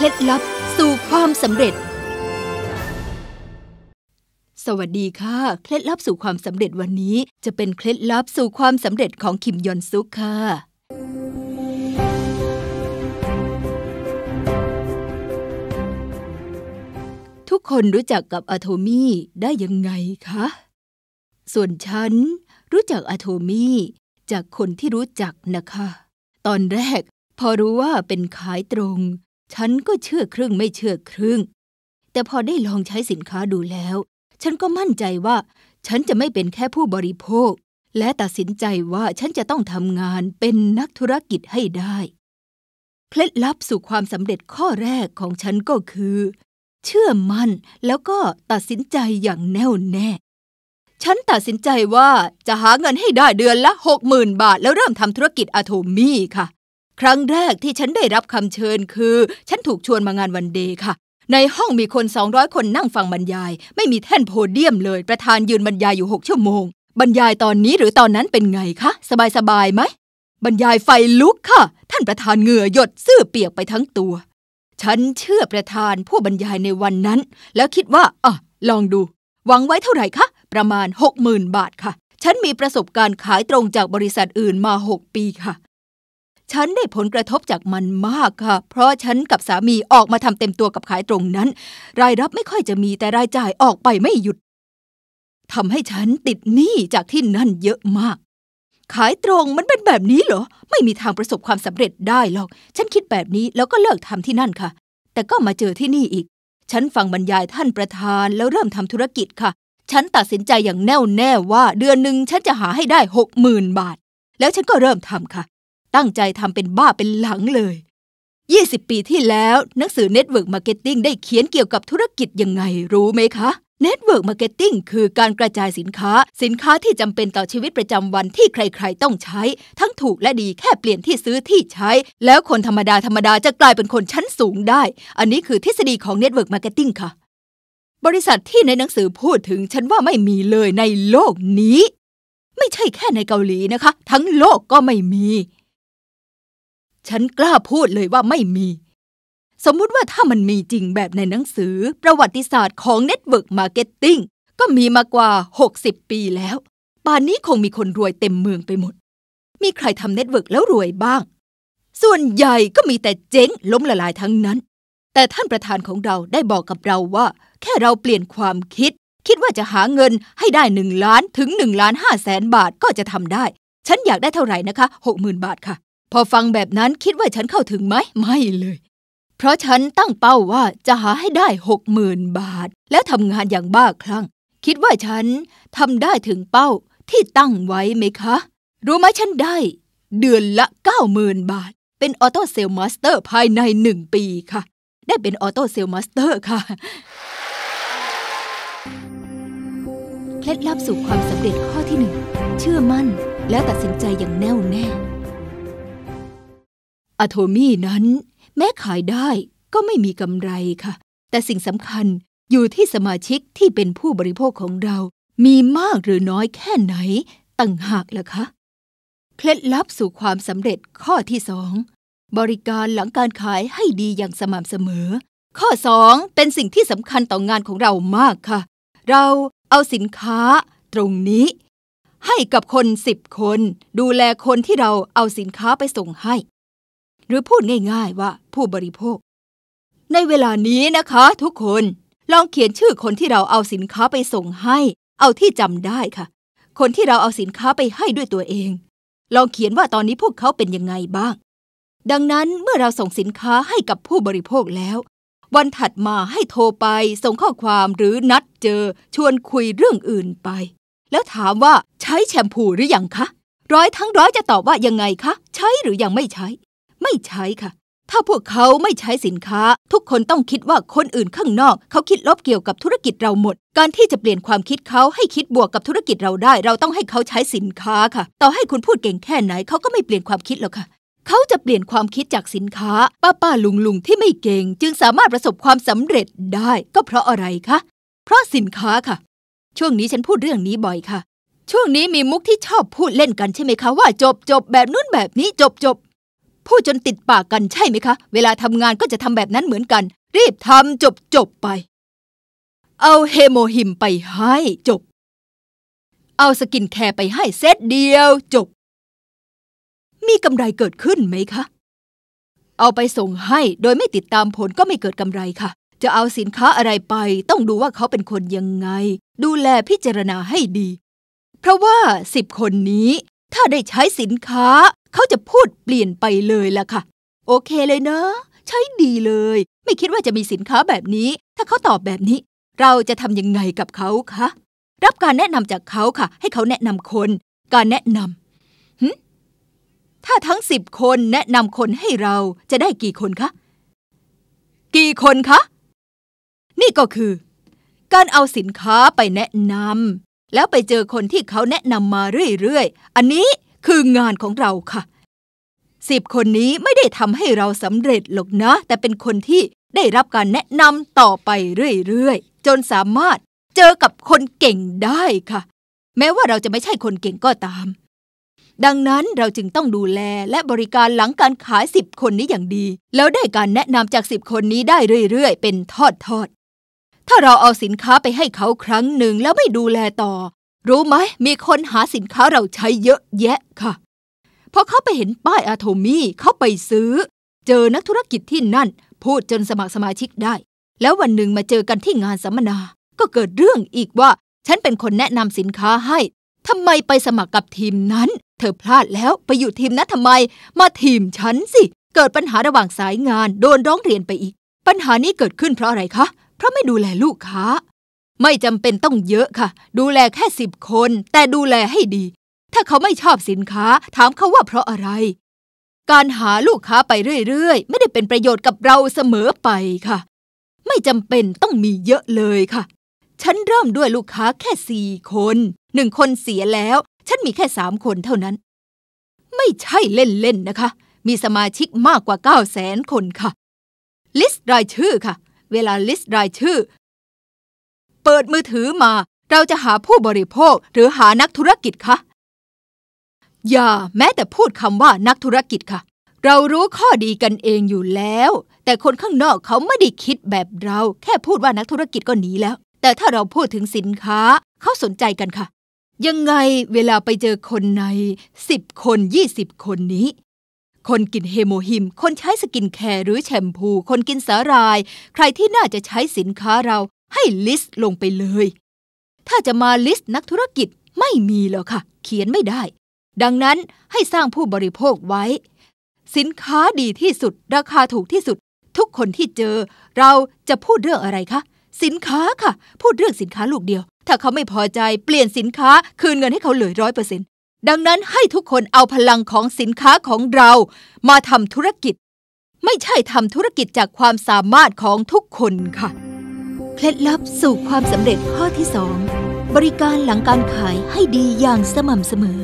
เคล็ดลับสู่ความสำเร็จ สวัสดีค่ะเคล็ดลับสู่ความสำเร็จวันนี้ จะเป็นเคล็ดลับสู่ความสำเร็จของคิมยอนซุกค่ะ ทุกคนรู้จักกับอะโทมี่ได้ยังไงคะ ส่วนฉันรู้จักอะโทมี่จากคนที่รู้จักนะคะ ตอนแรก พอรู้ว่าเป็นขายตรงฉันก็เชื่อครึ่งไม่เชื่อครึ่ง แต่พอได้ลองใช้สินค้าดูแล้ว ฉันก็มั่นใจว่าฉันจะไม่เป็นแค่ผู้บริโภค และตัดสินใจว่าฉันจะต้องทำงานเป็นนักธุรกิจให้ได้เคล็ดลับสู่ความสำเร็จข้อแรกของฉันก็คือ เชื่อมั่นแล้วก็ตัดสินใจอย่างแน่วแน่ ฉันตัดสินใจว่าจะหาเงินให้ได้เดือนละหกหมื่นบาทแล้วเริ่มทำธุรกิจอะโทมี่ค่ะครั้งแรกที่ฉันได้รับคำเชิญคือ ฉันถูกชวนมางานวันเดย์ค่ะ ในห้องมีคน200คนนั่งฟังบรรยาย ไม่มีแท่นโพเดียมเลยประธานยืนบรรยายอยู่6ชั่วโมง บรรยายตอนนี้หรือตอนนั้นเป็นไงคะ สบายสบายไหมบรรยายไฟลุกค่ะ ท่านประธานเหงื่อหยดเสื้อเปียกไปทั้งตัว ฉันเชื่อประธานผู้บรรยายในวันนั้น แล้วคิดว่าอ่ะลองดู หวังไว้เท่าไหร่คะประมาณ60,000บาทค่ะ ฉันมีประสบการณ์ขายตรงจากบริษัทอื่นมา6ปีค่ะฉันได้ผลกระทบจากมันมากค่ะ เพราะฉันกับสามีออกมาทำเต็มตัวกับขายตรงนั้น รายรับไม่ค่อยจะมีแต่รายจ่ายออกไปไม่หยุดทำให้ฉันติดหนี้จากที่นั่นเยอะมาก ขายตรงมันเป็นแบบนี้เหรอ ไม่มีทางประสบความสำเร็จได้หรอก ฉันคิดแบบนี้แล้วก็เลิกทำที่นั่นค่ะ แต่ก็มาเจอที่นี่อีก ฉันฟังบรรยายท่านประธานแล้วเริ่มทำธุรกิจค่ะ ฉันตัดสินใจอย่างแน่วแน่ว่าเดือนหนึ่งฉันจะหาให้ได้หกหมื่นบาท แล้วฉันก็เริ่มทำค่ะตั้งใจทำเป็นบ้าเป็นหลังเลย 20 ปีที่แล้ว หนังสือ Network Marketing ได้เขียนเกี่ยวกับธุรกิจยังไงรู้ไหมคะ Network Marketing คือการกระจายสินค้า สินค้าที่จำเป็นต่อชีวิตประจำวันที่ใคร ๆ ต้องใช้ ทั้งถูกและดีแค่เปลี่ยนที่ซื้อที่ใช้ แล้วคนธรรมดา ธรรมดาจะกลายเป็นคนชั้นสูงได้ อันนี้คือทฤษฎีของ Network Marketing ค่ะ บริษัทที่ในหนังสือพูดถึงฉันว่าไม่มีเลยในโลกนี้ ไม่ใช่แค่ในเกาหลีนะคะ ทั้งโลกก็ไม่มีฉันกล้าพูดเลยว่าไม่มี สมมุติว่าถ้ามันมีจริงแบบในหนังสือประวัติศาสตร์ของเน็ตเวิร์กมาร์เก็ตติ้งก็มีมากว่า 60 ปีแล้วป่านนี้คงมีคนรวยเต็มเมืองไปหมด มีใครทำเน็ตเวิร์กแล้วรวยบ้าง ส่วนใหญ่ก็มีแต่เจ๊ง ล้มละลายทั้งนั้น แต่ท่านประธานของเราได้บอกกับเราว่า แค่เราเปลี่ยนความคิด คิดว่าจะหาเงินให้ได้หนึ่งล้านถึงหนึ่งล้านห้าแสนบาทก็จะทำได้ ฉันอยากได้เท่าไหร่นะคะหกหมื่นบาทค่ะพอฟังแบบนั้นคิดว่าฉันเข้าถึงไหมไม่เลย เพราะฉันตั้งเป้าว่าจะหาให้ได้หกหมื่นบาท แล้วทำงานอย่างบ้าคลั่ง คิดว่าฉันทำได้ถึงเป้าที่ตั้งไว้ไหมคะ รู้ไหมฉันได้ เดือนละเก้าหมื่นบาท เป็นออโต้เซลล์มาสเตอร์ภายในหนึ่งปีค่ะ ได้เป็นออโต้เซลล์มาสเตอร์ค่ะเคล็ดลับสู่ความสำเร็จข้อที่หนึ่งเชื่อมั่นและตัดสินใจอย่างแน่วแน่อะโทมี่นั้นแม้ขายได้ก็ไม่มีกำไรค่ะ แต่สิ่งสำคัญอยู่ที่สมาชิกที่เป็นผู้บริโภคของเรามีมากหรือน้อยแค่ไหนต่างหากล่ะคะเคล็ดลับสู่ความสำเร็จข้อที่สองบริการหลังการขายให้ดีอย่างสม่ำเสมอ ข้อสองเป็นสิ่งที่สำคัญต่องานของเรามากค่ะ เราเอาสินค้าตรงนี้ ให้กับคนสิบคน ดูแลคนที่เราเอาสินค้าไปส่งให้หรือพูดง่ายๆว่าผู้บริโภค ในเวลานี้นะคะ ทุกคนลองเขียนชื่อคนที่เราเอาสินค้าไปส่งให้ เอาที่จำได้ค่ะ คนที่เราเอาสินค้าไปให้ด้วยตัวเอง ลองเขียนว่าตอนนี้พวกเขาเป็นยังไงบ้าง ดังนั้นเมื่อเราส่งสินค้าให้กับผู้บริโภคแล้ว วันถัดมาให้โทรไป ส่งข้อความหรือนัดเจอ ชวนคุยเรื่องอื่นไป แล้วถามว่าใช้แชมพูหรือยังคะ ร้อยทั้งร้อยจะตอบว่ายังไงคะ ใช้หรือยังไม่ใช้ไม่ใช้ค่ะ ถ้าพวกเขาไม่ใช้สินค้า ทุกคนต้องคิดว่าคนอื่นข้างนอก เขาคิดลบเกี่ยวกับธุรกิจเราหมด การที่จะเปลี่ยนความคิดเขาให้คิดบวกกับธุรกิจเราได้ เราต้องให้เขาใช้สินค้าค่ะ ต่อให้คุณพูดเก่งแค่ไหน เขาก็ไม่เปลี่ยนความคิดหรอกค่ะ เขาจะเปลี่ยนความคิดจากสินค้า ป้าป้าลุงลุงที่ไม่เก่ง จึงสามารถประสบความสำเร็จได้ ก็เพราะอะไรคะ เพราะสินค้าค่ะ ช่วงนี้ฉันพูดเรื่องนี้บ่อยค่ะ ช่วงนี้มีมุกที่ชอบพูดเล่นกันใช่ไหมคะว่าจบจบแบบนู้นแบบนี้จบจบพูดจนติดปากกันใช่ไหมคะ เวลาทำงานก็จะทำแบบนั้นเหมือนกัน รีบทำจบจบไป เอาเฮโมฮิมไปให้จบ เอาสกินแคร์ไปให้เซตเดียว จบ มีกำไรเกิดขึ้นไหมคะ เอาไปส่งให้โดยไม่ติดตามผลก็ไม่เกิดกำไรค่ะ จะเอาสินค้าอะไรไป ต้องดูว่าเขาเป็นคนยังไง ดูแลพิจารณาให้ดี เพราะว่าสิบคนนี้ ถ้าได้ใช้สินค้าเขาจะพูดเปลี่ยนไปเลยล่ะค่ะโอเคเลยเนอะใช่ดีเลย ไม่คิดว่าจะมีสินค้าแบบนี้ ถ้าเขาตอบแบบนี้ เราจะทำยังไงกับเขาคะ รับการแนะนำจากเขาค่ะ ให้เขาแนะนำคน การแนะนำหึถ้าทั้งสิบคนแนะนำคนให้เราจะได้กี่คนคะ กี่คนคะ นี่ก็คือ การเอาสินค้าไปแนะนำแล้วไปเจอคนที่เขาแนะนำมาเรื่อยๆ อันนี้คืองานของเราค่ะ สิบคนนี้ไม่ได้ทำให้เราสำเร็จหรอกนะ แต่เป็นคนที่ได้รับการแนะนำต่อไปเรื่อยๆ จนสามารถเจอกับคนเก่งได้ค่ะ แม้ว่าเราจะไม่ใช่คนเก่งก็ตาม ดังนั้นเราจึงต้องดูแลและบริการหลังการขายสิบคนนี้อย่างดี แล้วได้การแนะนำจากสิบคนนี้ได้เรื่อยๆ เป็นทอดๆ ถ้าเราเอาสินค้าไปให้เขาครั้งหนึ่งแล้วไม่ดูแลต่อรู้ไหม มีคนหาสินค้าเราใช้เยอะแยะค่ะพอเขาไปเห็นป้ายอะโทมี่เขาไปซื้อ เจอนักธุรกิจที่นั่น พูดจนสมัครสมาชิกได้ แล้ววันหนึ่งมาเจอกันที่งานสัมมนา ก็เกิดเรื่องอีกว่าฉันเป็นคนแนะนำสินค้าให้ทำไมไปสมัครกับทีมนั้น เธอพลาดแล้ว ไปอยู่ทีมนั้นทำไมมาทีมฉันสิ เกิดปัญหาระหว่างสายงานโดนร้องเรียนไปอีก ปัญหานี้เกิดขึ้นเพราะอะไรคะ เพราะไม่ดูแลลูกค้าไม่จำเป็นต้องเยอะค่ะ ดูแลแค่สิบคน แต่ดูแลให้ดี ถ้าเขาไม่ชอบสินค้าถามเขาว่าเพราะอะไร การหาลูกค้าไปเรื่อยๆ ไม่ได้เป็นประโยชน์กับเราเสมอไปค่ะ ไม่จำเป็นต้องมีเยอะเลยค่ะ ฉันเริ่มด้วยลูกค้าแค่สี่คน หนึ่งคนเสียแล้ว ฉันมีแค่สามคนเท่านั้น ไม่ใช่เล่นๆนะคะ มีสมาชิกมากกว่า 9 0 0 0 0 0คนค่ะ ลิสต์รายชื่อค่ะ เวลาลิสต์รายชื่อเปิดมือถือมาเราจะหาผู้บริโภคหรือหานักธุรกิจ คะ อย่าแม้แต่พูดคำว่านักธุรกิจค่ะ เรารู้ข้อดีกันเองอยู่แล้ว แต่คนข้างนอกเขาไม่ได้คิดแบบเรา แค่พูดว่านักธุรกิจก็หนีแล้ว แต่ถ้าเราพูดถึงสินค้าเขาสนใจกันค่ะ ยังไงเวลาไปเจอคนในสิบคนยี่สิบคนนี้ คนกินเฮโมฮิมคนใช้สกินแคร์หรือแชมพู คนกินสาหร่าย ใครที่น่าจะใช้สินค้าเราให้ลิสต์ลงไปเลย ถ้าจะมาลิสต์นักธุรกิจไม่มีหรอกค่ะ เขียนไม่ได้ ดังนั้นให้สร้างผู้บริโภคไว้ สินค้าดีที่สุด ราคาถูกที่สุด ทุกคนที่เจอ เราจะพูดเรื่องอะไรคะสินค้าค่ะ พูดเรื่องสินค้าลูกเดียว ถ้าเขาไม่พอใจเปลี่ยนสินค้าคืนเงินให้เขาเลยร้อยเปอร์เซ็นต์ดังนั้นให้ทุกคนเอาพลังของสินค้าของเรา มาทำธุรกิจ ไม่ใช่ทำธุรกิจจากความสามารถของทุกคนค่ะเคล็ดลับสู่ความสำเร็จข้อที่ 2 บริการหลังการขายให้ดีอย่างสม่ำเสมอ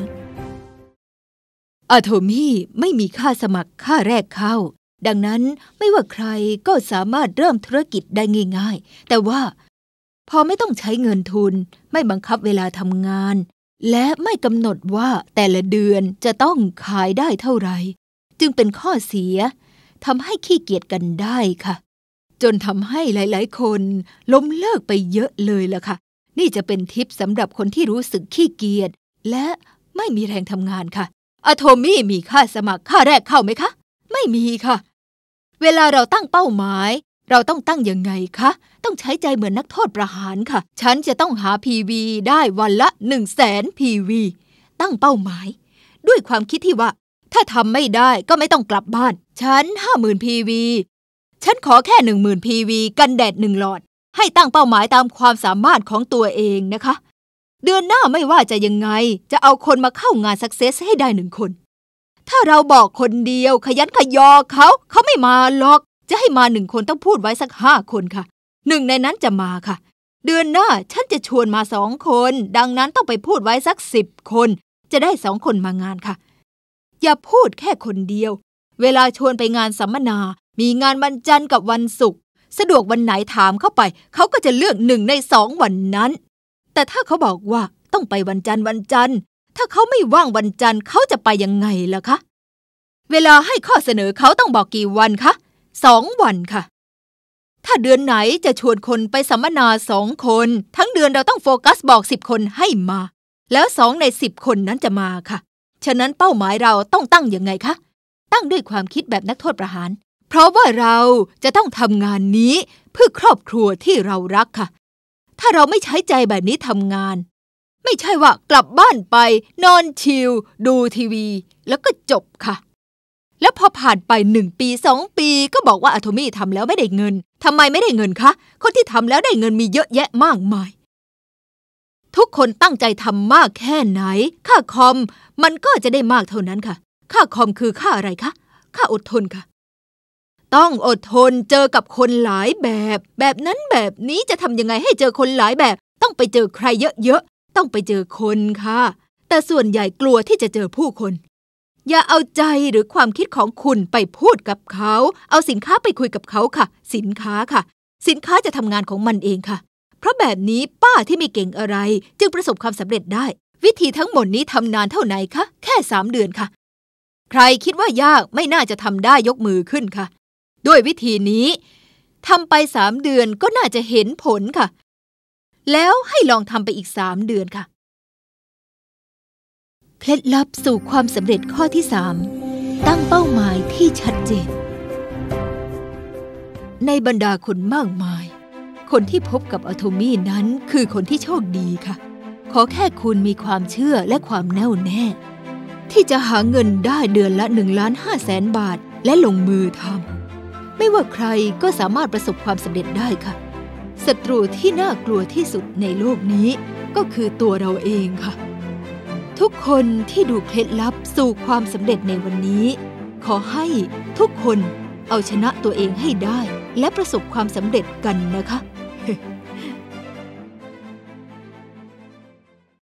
อาโทมี่ไม่มีค่าสมัครค่าแรกเข้า ดังนั้นไม่ว่าใครก็สามารถเริ่มธุรกิจได้ง่าย ๆ แต่ว่า พอไม่ต้องใช้เงินทุนไม่บังคับเวลาทำงาน และไม่กำหนดว่าแต่ละเดือนจะต้องขายได้เท่าไหร่จึงเป็นข้อเสียทำให้ขี้เกียจกันได้ค่ะจนทำให้หลาย ๆ คนล้มเลิกไปเยอะเลยล่ะค่ะนี่จะเป็นทิปสำหรับคนที่รู้สึกขี้เกียจและไม่มีแรงทำงานค่ะอโทมี่มีค่าสมัครค่าแรกเข้าไหมคะ ไม่มีค่ะ เวลาเราตั้งเป้าหมาย เราต้องตั้งยังไงคะต้องใช้ใจเหมือนนักโทษประหารค่ะ ฉันจะต้องหา PV ได้วันละ1 0 0 0 0แสน PV ตั้งเป้าหมาย ด้วยความคิดที่ว่าถ้าทำไม่ได้ก็ไม่ต้องกลับบ้านฉัน50,000 PV ฉันขอแค่หนึ่งหมื่นพีวีกันแดดหนึ่งหลอด ให้ตั้งเป้าหมายตามความสามารถของตัวเองนะคะ เดือนหน้าไม่ว่าจะยังไง จะเอาคนมาเข้างานสักเซสให้ได้หนึ่งคน ถ้าเราบอกคนเดียว ขยันขยอเขา เขาไม่มาหรอก จะให้มาหนึ่งคนต้องพูดไว้สักห้าคนค่ะ หนึ่งในนั้นจะมาค่ะ เดือนหน้าฉันจะชวนมาสองคน ดังนั้นต้องไปพูดไว้สักสิบคน จะได้สองคนมางานค่ะ อย่าพูดแค่คนเดียวเวลาชวนไปงานสัมมนา มีงานวันจันทร์กับวันศุกร์สะดวกวันไหนถามเข้าไปเขาก็จะเลือกหนึ่งในสองวันนั้น แต่ถ้าเขาบอกว่าต้องไปวันจันทร์วันจันทร์ ถ้าเขาไม่ว่างวันจันทร์เขาจะไปยังไงล่ะคะ เวลาให้ข้อเสนอเขาต้องบอกกี่วันคะ สองวันค่ะ ถ้าเดือนไหนจะชวนคนไปสัมมนาสองคน ทั้งเดือนเราต้องโฟกัสบอกสิบคนให้มา แล้วสองในสิบคนนั้นจะมาค่ะ ฉะนั้นเป้าหมายเราต้องตั้งยังไงคะตั้งด้วยความคิดแบบนักโทษประหาร เพราะว่าเราจะต้องทำงานนี้เพื่อครอบครัวที่เรารักค่ะ ถ้าเราไม่ใช้ใจแบบนี้ทำงาน ไม่ใช่ว่ากลับบ้านไป นอนชิลดูทีวี แล้วก็จบค่ะ แล้วพอผ่านไปหนึ่งปีสองปีก็บอกว่าอะโทมี่ทำแล้วไม่ได้เงิน ทำไมไม่ได้เงินคะ คนที่ทำแล้วได้เงินมีเยอะแยะมากมาย ทุกคนตั้งใจทำมากแค่ไหน ค่าคอม มันก็จะได้มากเท่านั้นค่ะค่าคอมคือค่าอะไรคะ ค่าอดทนคะ่ะ ต้องอดทนเจอกับคนหลายแบบ แบบนั้นแบบนี้จะทำยังไงให้เจอคนหลายแบบ ต้องไปเจอใครเยอะๆ ต้องไปเจอคนคะ่ะ แต่ส่วนใหญ่กลัวที่จะเจอผู้คน อย่าเอาใจหรือความคิดของคุณไปพูดกับเขา เอาสินค้าไปคุยกับเขาค่ะ สินค้าค่ะ สินค้าจะทำงานของมันเองค่ะ เพราะแบบนี้ป้าที่ไม่เก่งอะไรจึงประสบความสำเร็จได้ วิธีทั้งหมดนี้ทำนานเท่าไหร่คะ แค่สามเดือนค่ะใครคิดว่ายากไม่น่าจะทำได้ยกมือขึ้นค่ะด้วยวิธีนี้ทำไปสามเดือนก็น่าจะเห็นผลค่ะ แล้วให้ลองทำไปอีกสามเดือนค่ะเคล็ดลับสู่ความสำเร็จข้อที่สามตั้งเป้าหมายที่ชัดเจน ในบรรดาคนมากมาย คนที่พบกับอะโทมีนั้นคือคนที่โชคดีค่ะ ขอแค่คุณมีความเชื่อและความแน่วแน่ที่จะหาเงินได้เดือนละ1ล้านห้าแสนบาท และลงมือทำไม่ว่าใครก็สามารถประสบความสำเร็จได้ค่ะศัตรูที่น่ากลัวที่สุดในโลกนี้ ก็คือตัวเราเองค่ะ ทุกคนที่ดูเคล็ดลับสู่ความสำเร็จในวันนี้ ขอให้ทุกคนเอาชนะตัวเองให้ได้และประสบความสำเร็จกันนะคะ